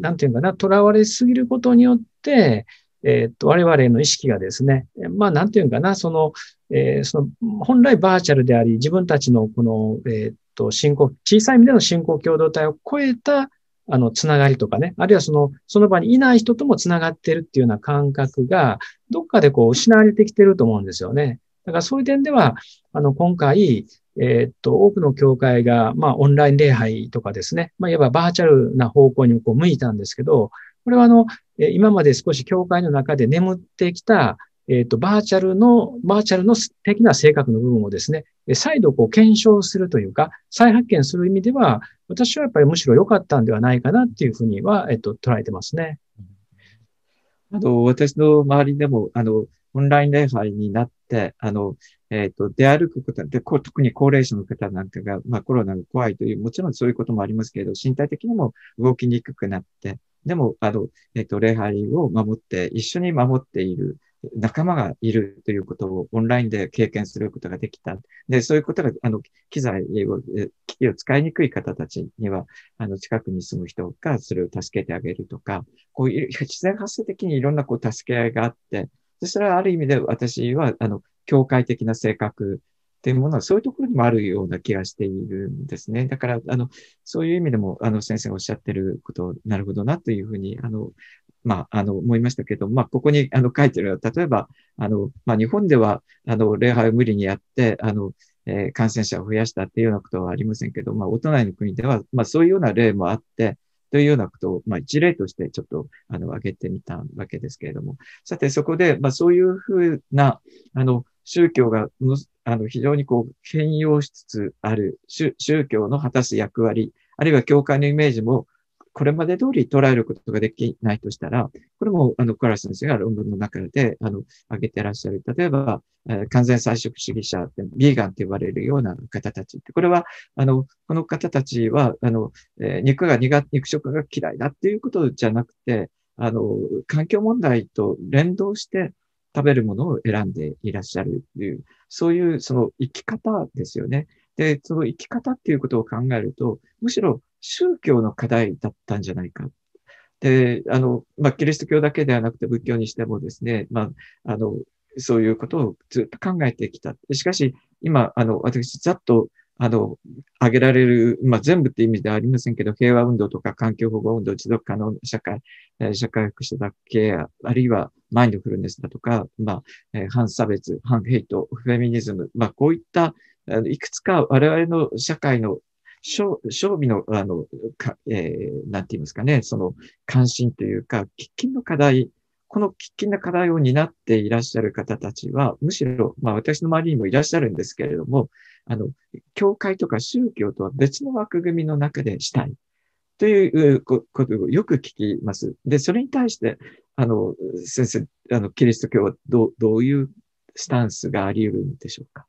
なんていうかな、囚われすぎることによって、えっ、ー、と、我々の意識がですね、まあ、なんていうかな、その、えー、その、本来バーチャルであり、自分たちのこの、えっ、ー、と、信仰、小さい意味での信仰共同体を超えた、あの、つながりとかね、あるいはその、その場にいない人ともつながってるっていうような感覚が、どっかでこう、失われてきてると思うんですよね。だからそういう点では、あの、今回、えー、っと、多くの教会が、まあ、オンライン礼拝とかですね、まあ、いわばバーチャルな方向にこう、向いたんですけど、これはあの、今まで少し教会の中で眠ってきた、えっ、ー、と、バーチャルの、バーチャルの的な性格の部分をですね、再度こう検証するというか、再発見する意味では、私はやっぱりむしろ良かったんではないかなっていうふうには、えっ、ー、と、捉えてますね。あの、私の周りでも、あの、オンライン礼拝になって、あの、えっ、ー、と、出歩くことで、特に高齢者の方なんかが、まあコロナが怖いという、もちろんそういうこともありますけれど、身体的にも動きにくくなって、でも、あの、えっ、ー、と、礼拝を守って、一緒に守っている、仲間がいるということをオンラインで経験することができた。で、そういうことが、あの、機材を、機器を使いにくい方たちには、あの、近くに住む人がそれを助けてあげるとか、こういう自然発生的にいろんなこう助け合いがあって、でそれはある意味で私は、あの、境界的な性格っていうものはそういうところにもあるような気がしているんですね。だから、あの、そういう意味でも、あの、先生がおっしゃってること、なるほどなというふうに、あの、まあ、あの、思いましたけど、まあ、ここに、あの、書いてる、例えば、あの、まあ、日本では、あの、礼拝を無理にやって、あの、えー、感染者を増やしたっていうようなことはありませんけど、まあ、お隣の国では、まあ、そういうような例もあって、というようなことを、まあ、一例としてちょっと、あの、挙げてみたわけですけれども、さて、そこで、まあ、そういうふうな、あの、宗教がの、あの、非常にこう、変容しつつある、宗教の果たす役割、あるいは教会のイメージも、これまで通り捉えることができないとしたら、これも、あの、クラス先生が論文の中で、あの、挙げてらっしゃる。例えば、えー、完全菜食主義者って、ビーガンって言われるような方たちって、これは、あの、この方たちは、あの、えー、肉が苦、肉食が嫌いだっていうことじゃなくて、あの、環境問題と連動して食べるものを選んでいらっしゃるという、そういうその生き方ですよね。で、その生き方っていうことを考えると、むしろ宗教の課題だったんじゃないか。で、あの、まあ、キリスト教だけではなくて仏教にしてもですね、まあ、あの、そういうことをずっと考えてきた。しかし、今、あの、私、ざっと、あの、挙げられる、まあ、全部って意味ではありませんけど、平和運動とか環境保護運動、持続可能な社会、社会福祉だけ、あるいはマインドフルネスだとか、まあ、反差別、反ヘイト、フェミニズム、まあ、こういった、いくつか我々の社会の勝備の、あの、かえー、なんて言いますかね、その関心というか、喫緊の課題、この喫緊の課題を担っていらっしゃる方たちは、むしろ、まあ私の周りにもいらっしゃるんですけれども、あの、教会とか宗教とは別の枠組みの中でしたい。ということをよく聞きます。で、それに対して、あの、先生、あの、キリスト教はどう、どういうスタンスがあり得るんでしょうか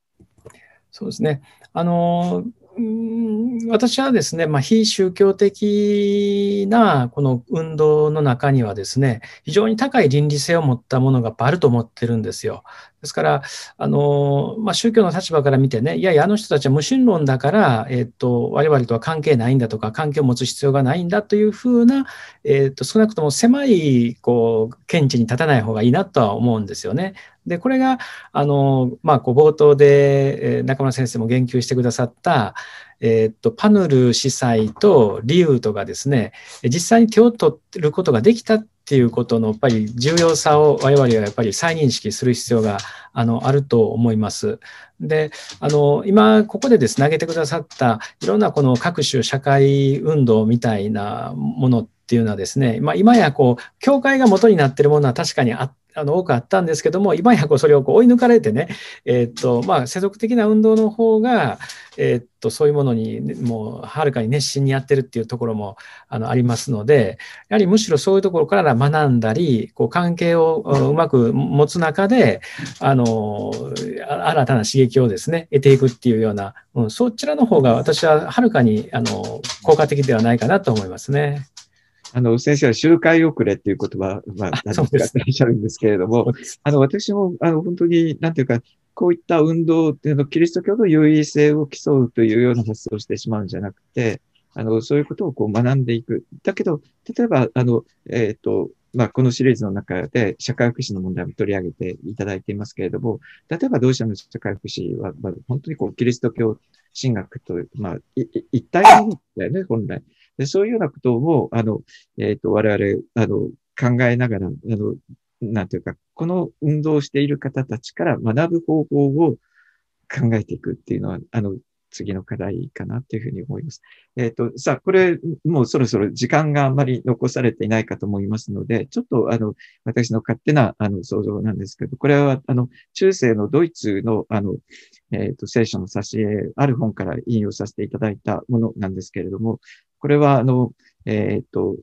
そうですね。あの、うん私はですね、まあ、非宗教的なこの運動の中にはですね、非常に高い倫理性を持ったものがあると思ってるんですよ。ですから、あのまあ、宗教の立場から見てね、いやいや、あの人たちは無神論だから、えっ、ー、と、我々とは関係ないんだとか、関係を持つ必要がないんだというふうな、えっ、ー、と、少なくとも狭いこう見地に立たない方がいいなとは思うんですよね。で、これが、あの、まあ、こう冒頭で、えー、中村先生も言及してくださった、えー、っと、パヌル司祭とリウトがですね、実際に手を取ることができたっていうことの、やっぱり重要さを我々はやっぱり再認識する必要が、あの、あると思います。で、あの、今、ここでですね、投げてくださった、いろんなこの各種社会運動みたいなものっっていうのはですね、まあ、今やこう教会が元になっているものは確かにああの多くあったんですけども今やこうそれをこう追い抜かれてね、えっとまあ、世俗的な運動の方が、えっとそういうものにもうはるかに熱心にやってるっていうところもあのありますのでやはりむしろそういうところから学んだりこう関係をうまく持つ中であの新たな刺激をですね得ていくっていうような、うん、そちらの方が私ははるかにあの効果的ではないかなと思いますね。あの、先生は周回遅れっていう言葉、まあ、あ使ってらっしゃるんですけれども、あの、私も、あの、本当に、なんていうか、こういった運動っていうの、キリスト教の優位性を競うというような発想をしてしまうんじゃなくて、あの、そういうことをこう学んでいく。だけど、例えば、あの、えっ、ー、と、まあ、このシリーズの中で社会福祉の問題も取り上げていただいていますけれども、例えば同社の社会福祉は、まあ、本当にこう、キリスト教神学と、まあ、一体なんだよね、本来。でそういうようなことを、あの、えっ、ー、と、我々、あの、考えながら、あの、なんていうか、この運動をしている方たちから学ぶ方法を考えていくっていうのは、あの、次の課題かなというふうに思います。えっ、ー、と、さあ、これ、もうそろそろ時間があんまり残されていないかと思いますので、ちょっと、あの、私の勝手な、あの、想像なんですけど、これは、あの、中世のドイツの、あの、えっ、ー、と、聖書の挿絵、ある本から引用させていただいたものなんですけれども、これは、あの、えー、っと、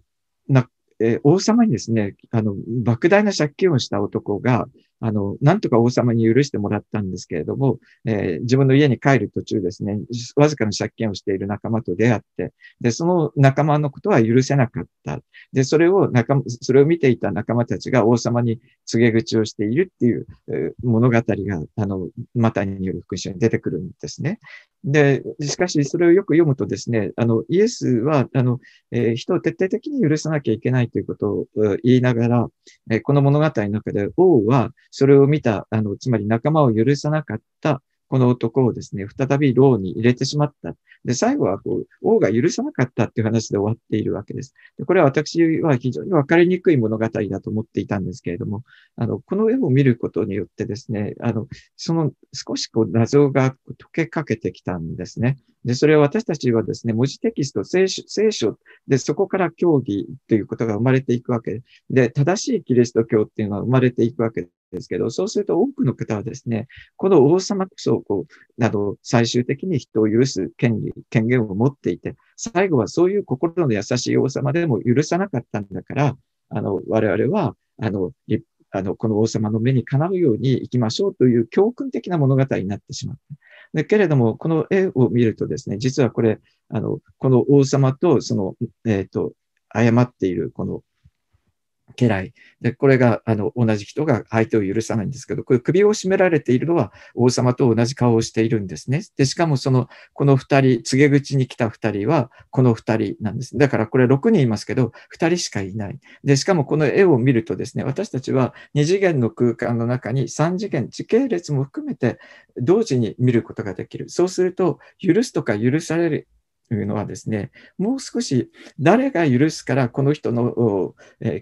な、えー、王様にですね、あの、莫大な借金をした男が、あの、なんとか王様に許してもらったんですけれども、えー、自分の家に帰る途中ですね、わずかの借金をしている仲間と出会って、で、その仲間のことは許せなかった。で、それを仲間、それを見ていた仲間たちが王様に告げ口をしているっていう、えー、物語が、あの、マタイによる福音書に出てくるんですね。で、しかし、それをよく読むとですね、あの、イエスは、あの、えー、人を徹底的に許さなきゃいけないということを言いながら、えー、この物語の中で王は、それを見た、あの、つまり仲間を許さなかったこの男をですね、再び牢に入れてしまった。で、最後はこう、王が許さなかったっていう話で終わっているわけです。でこれは私は非常にわかりにくい物語だと思っていたんですけれども、あの、この絵を見ることによってですね、あの、その少しこう謎が溶けかけてきたんですね。で、それは私たちはですね、文字テキスト、聖書、聖書で、そこから教義ということが生まれていくわけで、正しいキリスト教っていうのは生まれていくわけですけど、そうすると多くの方はですね、この王様こそ、こう、など、最終的に人を許す権利、権限を持っていて、最後はそういう心の優しい王様でも許さなかったんだから、あの、我々は、あの、あの、この王様の目にかなうように行きましょうという教訓的な物語になってしまった。けれども、この絵を見るとですね、実はこれ、あの、この王様と、その、えっ、ー、と、誤っている、この家来。で、これが、あの、同じ人が相手を許さないんですけど、こういう首を絞められているのは王様と同じ顔をしているんですね。で、しかもその、この二人、告げ口に来た二人は、この二人なんです。だからこれ6人いますけど、二人しかいない。で、しかもこの絵を見るとですね、私たちは2次元の空間の中に3次元、時系列も含めて同時に見ることができる。そうすると、許すとか許されるというのはですね、もう少し誰が許すからこの人の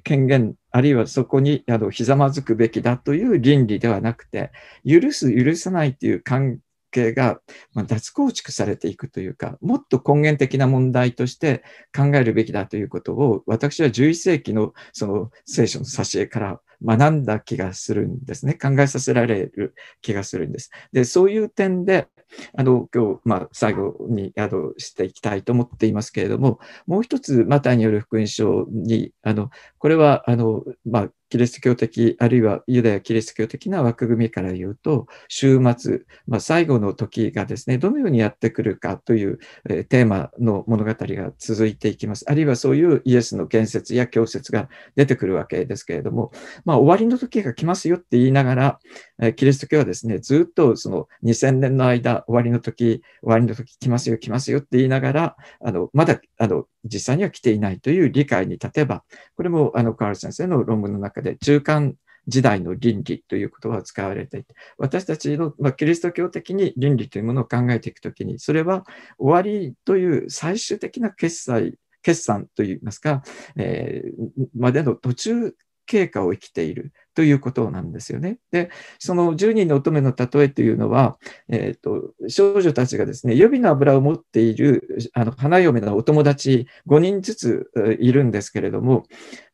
権限、あるいはそこにあのひざまずくべきだという倫理ではなくて、許す、許さないという関係が脱構築されていくというか、もっと根源的な問題として考えるべきだということを、私は11世紀のその聖書の挿絵から学んだ気がするんですね。考えさせられる気がするんです。で、そういう点で、あの今日、まあ、最後にあのしていきたいと思っていますけれどももう一つマタイによる福音書にあのこれはあの、まあ、キリスト教的、あるいはユダヤキリスト教的な枠組みから言うと、終末、まあ、最後の時がですね、どのようにやってくるかという、えテーマの物語が続いていきます。あるいはそういうイエスの建設や教説が出てくるわけですけれども、まあ、終わりの時が来ますよって言いながら、えキリスト教はですね、ずっとその2000年の間、終わりの時、終わりの時来ますよ、来ますよって言いながら、あのまだあの実際には来ていないという理解に立てば、これもあのカール先生の論文の中中で中間時代の倫理という言葉を使われていて私たちの、まあ、キリスト教的に倫理というものを考えていくときにそれは終わりという最終的な決済決算といいますか、えー、までの途中経過を生きているということなんですよね。で、その10人の乙女の例えというのは、えー、と、少女たちがですね、予備の油を持っている、あの、花嫁のお友達5人ずついるんですけれども、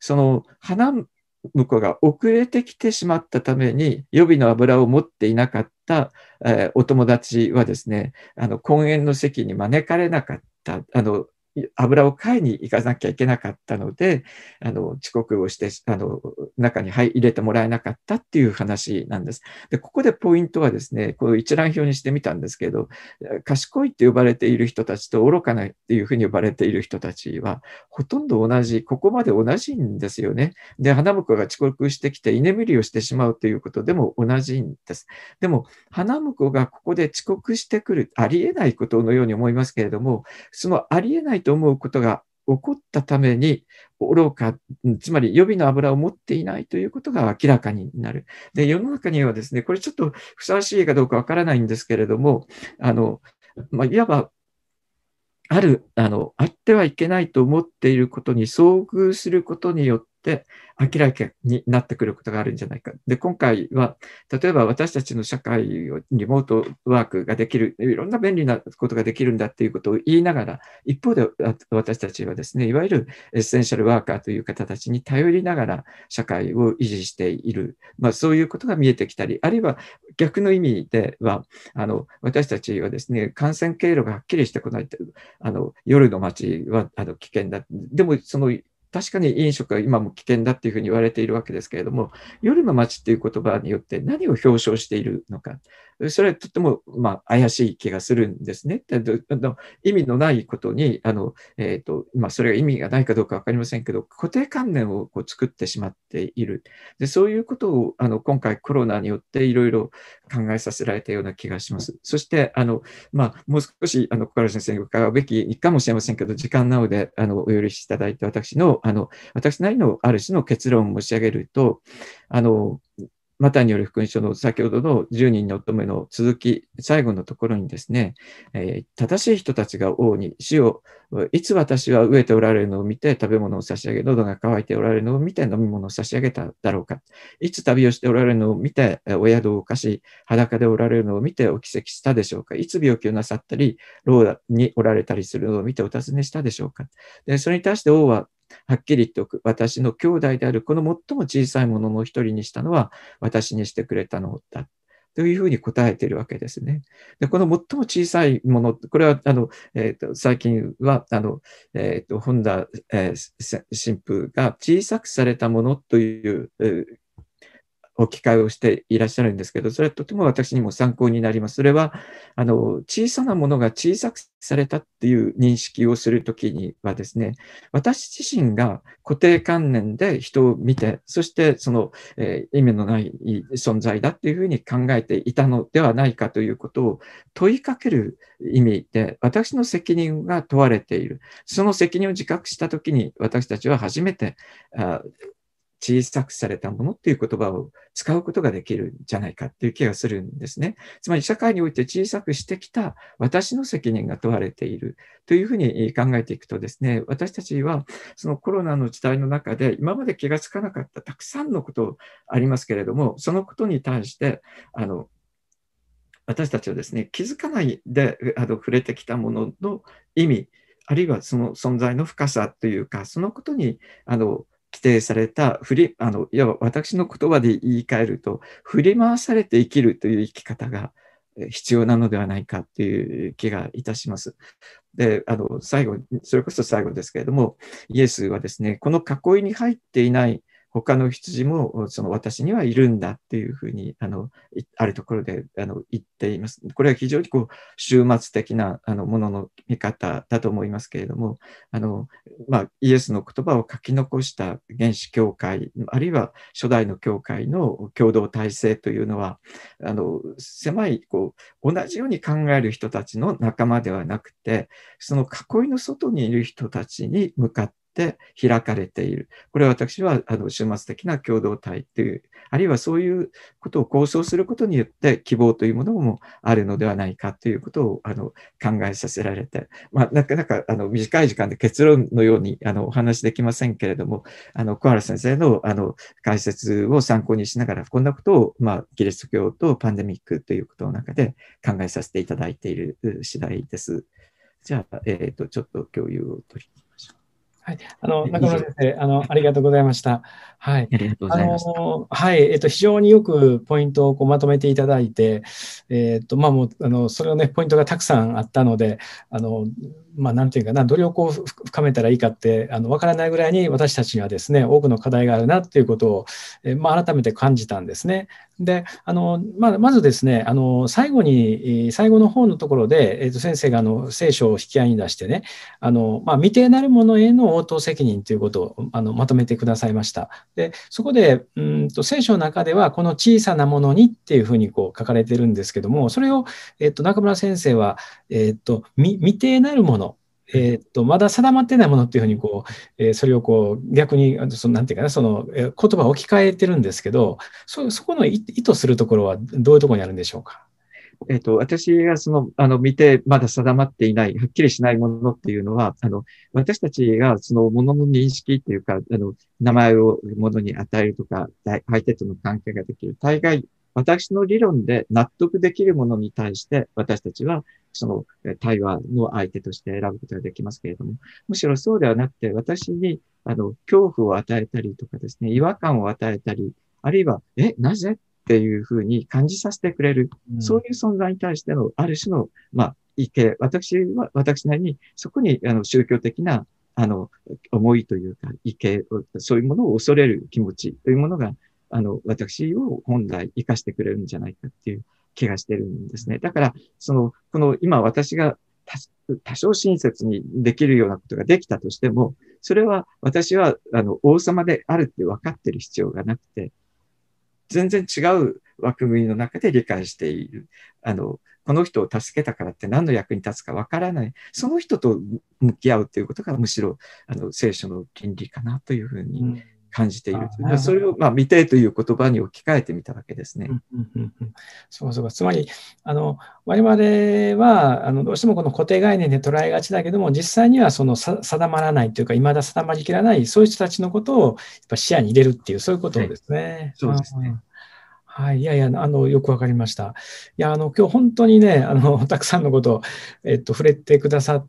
その、花向こうが遅れてきてしまったために予備の油を持っていなかった、えー、お友達はですねあの婚宴の席に招かれなかったあの油を買いに行かなきゃいけなかったので、あの遅刻をしてあの中に入れてもらえなかったっていう話なんです。で、ここでポイントはですね、この一覧表にしてみたんですけど、賢いって呼ばれている人たちと愚かなっていうふうに呼ばれている人たちは、ほとんど同じ、ここまで同じんですよね。で、花婿が遅刻してきて居眠りをしてしまうということでも同じんです。でも、花婿がここで遅刻してくる、ありえないことのように思いますけれども、そのありえないと思うことが起こったために、愚か、つまり予備の油を持っていないということが明らかになる。で、世の中にはですね、これちょっとふさわしいかどうかわからないんですけれども、あの、まあ、いわば、ある、あの、あってはいけないと思っていることに遭遇することによっって明らかになってくることがあるんじゃないか。で、今回は、例えば私たちの社会をリモートワークができる、いろんな便利なことができるんだっていうことを言いながら、一方で私たちはですね、いわゆるエッセンシャルワーカーという方たちに頼りながら社会を維持している、まあ、そういうことが見えてきたり、あるいは逆の意味では、あの私たちはですね、感染経路がはっきりしてこないと、あの夜の街はあの危険だ。でも、その確かに飲食は今も危険だっていうふうに言われているわけですけれども、夜の街っていう言葉によって何を表彰しているのか、それはとてもま怪しい気がするんですね。意味のないことに、あのえーとまあ、それが意味がないかどうか分かりませんけど、固定観念をこう作ってしまっている。でそういうことをあの今回コロナによっていろいろ考えさせられたような気がします。そしてあの、まあ、もう少しあの小原先生に伺うべきかもしれませんけど、時間なのであのお許しいただいて私のあの、私なりのある種の結論を申し上げると、あの、マタによる福音書の先ほどの10人の乙女の続き、最後のところにですね、えー、正しい人たちが王に死を、いつ私は飢えておられるのを見て食べ物を差し上げ、喉が渇いておられるのを見て飲み物を差し上げただろうか。いつ旅をしておられるのを見てお宿を犯し、裸でおられるのを見てお奇跡したでしょうか。いつ病気をなさったり、牢におられたりするのを見てお尋ねしたでしょうか。でそれに対して王ははっきり言っておく。私の兄弟であるこの最も小さいものの一人にしたのは私にしてくれたのだ。というふうに答えているわけですね。で、この最も小さいもの、これは、あの、えっ、ー、と、最近は、あの、えっ、ー、と、本田、えー、神父が小さくされたものという、えー、置き換えをしていらっしゃるんですけど、それはとても私にも参考になります。それは、あの、小さなものが小さくされたっていう認識をするときにはですね、私自身が固定観念で人を見て、そしてその、えー、意味のない存在だっていうふうに考えていたのではないかということを問いかける意味で、私の責任が問われている。その責任を自覚したときに、私たちは初めて、あ小さくされたものっていう言葉を使うことができるんじゃないかっていう気がするんですね。つまり社会において小さくしてきた私の責任が問われているというふうに考えていくとですね、私たちはそのコロナの時代の中で今まで気がつかなかったたくさんのことありますけれども、そのことに対して、あの、私たちはですね、気づかないであの触れてきたものの意味、あるいはその存在の深さというか、そのことに、あの、定された、振り、あの、いわば私の言葉で言い換えると、振り回されて生きるという生き方が必要なのではないかという気がいたします。で、あの、最後、それこそ最後ですけれども、イエスはですね、この囲いに入っていない他の羊もその私にはいるんだっていうふうにあのあるところであの言っています。これは非常にこう終末的なあのものの見方だと思いますけれどもあの、まあ、イエスの言葉を書き残した原始教会あるいは初代の教会の共同体制というのはあの狭いこう同じように考える人たちの仲間ではなくてその囲いの外にいる人たちに向かってって開かれている。これは私は、あの、終末的な共同体という、あるいはそういうことを構想することによって希望というものもあるのではないかということを、あの、考えさせられて、まあ、なかなか、あの、短い時間で結論のように、あの、お話できませんけれども、あの、小原先生の、あの、解説を参考にしながら、こんなことを、まあ、キリスト教とパンデミックということの中で考えさせていただいている次第です。じゃあ、えっ、ー、と、ちょっと共有を取りはい、あの中村先生あの、ありがとうございました。はい、ありがとうございましはいえっと、非常によくポイントをこうまとめていただいて、えっとまあ、もうあのそれを、ね、ポイントがたくさんあったので、あのまあ、なんていうかな、どれを深めたらいいかってあの分からないぐらいに私たちにはですね多くの課題があるなっていうことを、えまあ、改めて感じたんですね。であのまあ、まずですねあの最後に最後の方のところで、えっと、先生があの聖書を引き合いに出してねあの、まあ、未定なるものへの応答責任ということをあのまとめてくださいました。でそこでうんと聖書の中ではこの小さなものにっていうふうにこう書かれてるんですけどもそれを、えっと、中村先生は、えっと、未定なるものえーと、とまだ定まってないものっていうふうにこう、えー、それをこう逆にそのなんていうかなその、え言葉を置き換えてるんですけどそこの意図するところはどういうところにあるんでしょうかえっ、と、私がその、あの、見て、まだ定まっていない、はっきりしないものっていうのは、あの、私たちがそのものの認識っていうか、あの、名前をものに与えるとか、相手との関係ができる。大概、私の理論で納得できるものに対して、私たちは、その対話の相手として選ぶことができますけれども、むしろそうではなくて、私に、あの、恐怖を与えたりとかですね、違和感を与えたり、あるいは、え、なぜっていうふうに感じさせてくれる、うん、そういう存在に対してのある種の、まあ、意見、私は、私なりに、そこに、あの、宗教的な、あの、思いというか、意見、そういうものを恐れる気持ちというものが、あの、私を本来生かしてくれるんじゃないかっていう気がしてるんですね。だから、その、この、今私が多少親切にできるようなことができたとしても、それは私は、あの、王様であるって分かってる必要がなくて、全然違う枠組みの中で理解している。あのこの人を助けたからって何の役に立つかわからない。その人と向き合うということがむしろあの聖書の倫理かなというふうに感じているという。それを、まあ、未定という言葉に置き換えてみたわけですね。そうそうつまり、あの我々はあのどうしてもこの固定概念で捉えがちだけども、実際にはその定まらないというか、未だ定まりきらない、そういう人たちのことをやっぱ視野に入れるっていう、そういうことですね。はい、そうですね。はい、いやいや、あの、よくわかりました。いや、あの、今日本当にね、あの、たくさんのことを、えっと、触れてくださっ、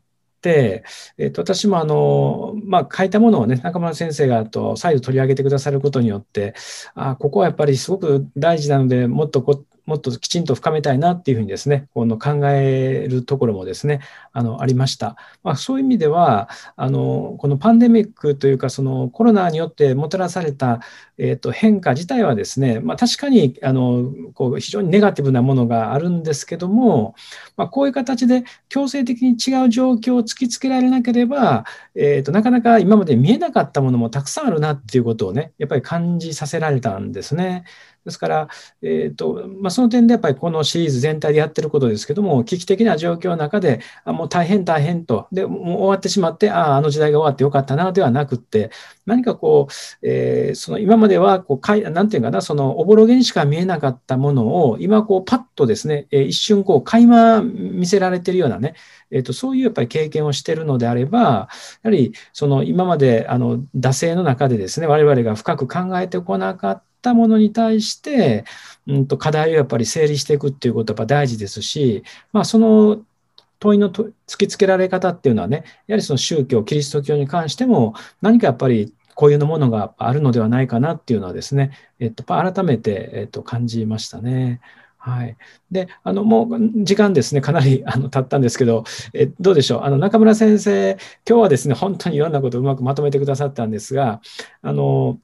えっと、私もあの、まあ、書いたものをね、中村先生がと再度取り上げてくださることによって、あここはやっぱりすごく大事なので、もっとこもっときちんと深めたいなっていうふうにですね、この考えるところもですね、あの、ありました。まあ、そういう意味では、あの、このパンデミックというか、そのコロナによってもたらされたえー、と変化自体はですね、まあ、確かにあのこう非常にネガティブなものがあるんですけども、まあ、こういう形で強制的に違う状況を突きつけられなければ、えー、となかなか今まで見えなかったものもたくさんあるなっていうことをねやっぱり感じさせられたんですね。ですから、えーとまあ、その点でやっぱりこのシリーズ全体でやってることですけども危機的な状況の中であもう大変大変とでもう終わってしまってあああの時代が終わってよかったなではなくって何かこう、えー、その今までまではこうかい、なんていうかな、そのおぼろげにしか見えなかったものを、今、こう、パッとですね、え一瞬、こう、垣間見せられてるようなね、えっ、ー、と、そういうやっぱり経験をしてるのであれば、やはり、その今まで、あの、惰性の中でですね、我々が深く考えてこなかったものに対して、うん、と課題をやっぱり整理していくっていうことがやっぱ大事ですし、まあ、その問いの突きつけられ方っていうのはねやはりその宗教キリスト教に関しても何かやっぱり固有のものがあるのではないかなっていうのはですね、えっと、改めて、えっと、感じましたね。はい、であのもう時間ですねかなりあの経ったんですけどえどうでしょうあの中村先生今日はですね本当にいろんなことをうまくまとめてくださったんですがあの、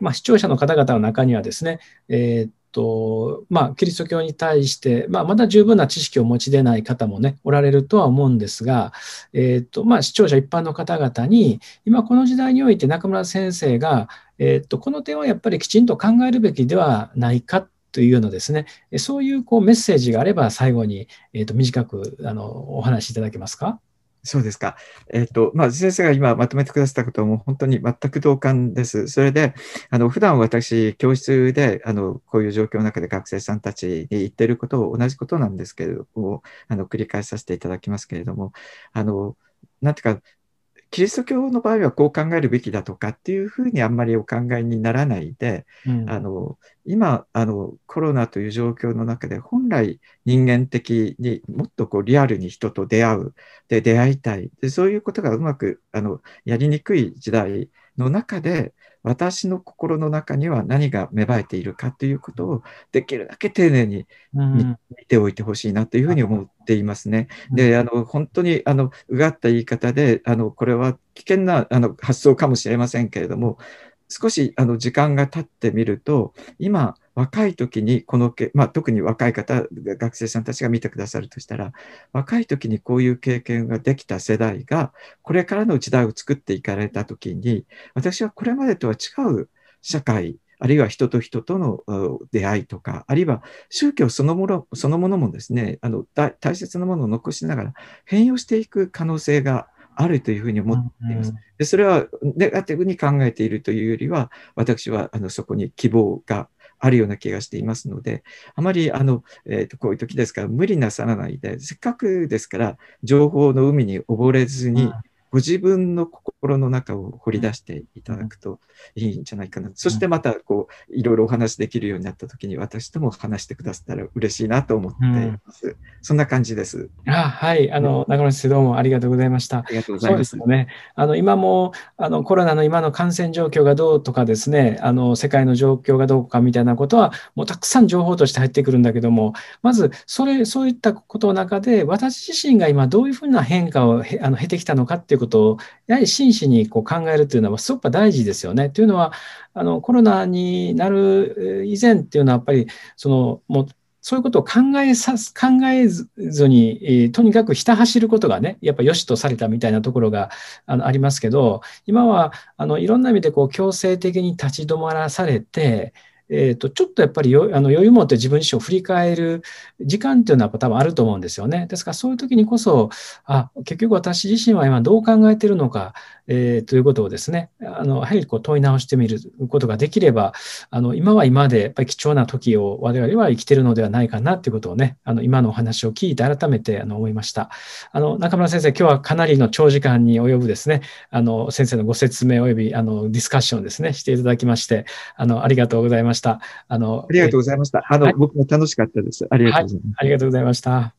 まあ、視聴者の方々の中にはですね、えー、とまあ、キリスト教に対して、まあ、まだ十分な知識を持ちでない方もねおられるとは思うんですが、えーとまあ、視聴者一般の方々に今この時代において中村先生が、えーと、この点はやっぱりきちんと考えるべきではないかというのですねそういうこうメッセージがあれば最後に、えーと、と短くあのお話しいただけますか。そうですか。えっ、ー、と、まあ、先生が今まとめてくださったことも本当に全く同感です。それで、あの、普段私、教室で、あの、こういう状況の中で学生さんたちに言ってることを同じことなんですけれども、あの、繰り返させていただきますけれども、あの、なんていうか、キリスト教の場合はこう考えるべきだとかっていうふうにあんまりお考えにならないで、うん、あの今あのコロナという状況の中で本来人間的にもっとこうリアルに人と出会うで出会いたいでそういうことがうまくあのやりにくい時代の中で私の心の中には何が芽生えているかということをできるだけ丁寧に見ておいてほしいなというふうに思っていますね。であの本当にあのうがった言い方であのこれは危険なあの発想かもしれませんけれども少しあの時間が経ってみると今若い時にこのけ、まあ、特に若い方学生さんたちが見てくださるとしたら若い時にこういう経験ができた世代がこれからの時代を作っていかれた時に私はこれまでとは違う社会あるいは人と人との出会いとか、あるいは宗教そのものそのものもですねあの大切なものを残しながら変容していく可能性があるというふうに思っています。でそれはネガティブに考えているというよりは、私はあのそこに希望があるような気がしていますので、あまりあの、えー、とこういう時ですから無理なさらないで、せっかくですから情報の海に溺れずに、ご自分の心の中を掘り出していただくといいんじゃないかな。そしてまた、こう、いろいろお話できるようになった時に、私とも話してくださったら嬉しいなと思っています。うん、そんな感じです。あはい。あの、中野先生、どうもありがとうございました。ありがとうございます。すね。あの、今も、あの、コロナの今の感染状況がどうとかですね、あの、世界の状況がどうかみたいなことは、もうたくさん情報として入ってくるんだけども、まず、それ、そういったことの中で、私自身が今どういうふうな変化をあの経てきたのかっていうことをやはり真摯にこう考えるというのはすごく大事ですよね。というのはあのコロナになる以前っていうのはやっぱりそのもうそういうことを考えさす、考えずに、えー、とにかくひた走ることがね、やっぱ良しとされたみたいなところがあのありますけど、今は、あの、いろんな意味でこう強制的に立ち止まらされて、えーと、ちょっとやっぱりあの余裕持って自分自身を振り返る時間っていうのは多分あると思うんですよね。ですからそういう時にこそあ結局私自身は今どう考えてるのか、えー、ということをですねあのやはりこう問い直してみることができればあの今は今でやっぱり貴重な時を我々は生きてるのではないかなということをねあの今のお話を聞いて改めてあの思いました。あの中村先生今日はかなりの長時間に及ぶですねあの先生のご説明及びあのディスカッションですねしていただきましてあのありがとうございました。した。あの、ありがとうございました。あの、はい、僕も楽しかったです。ありがとうございました。はい、ありがとうございました。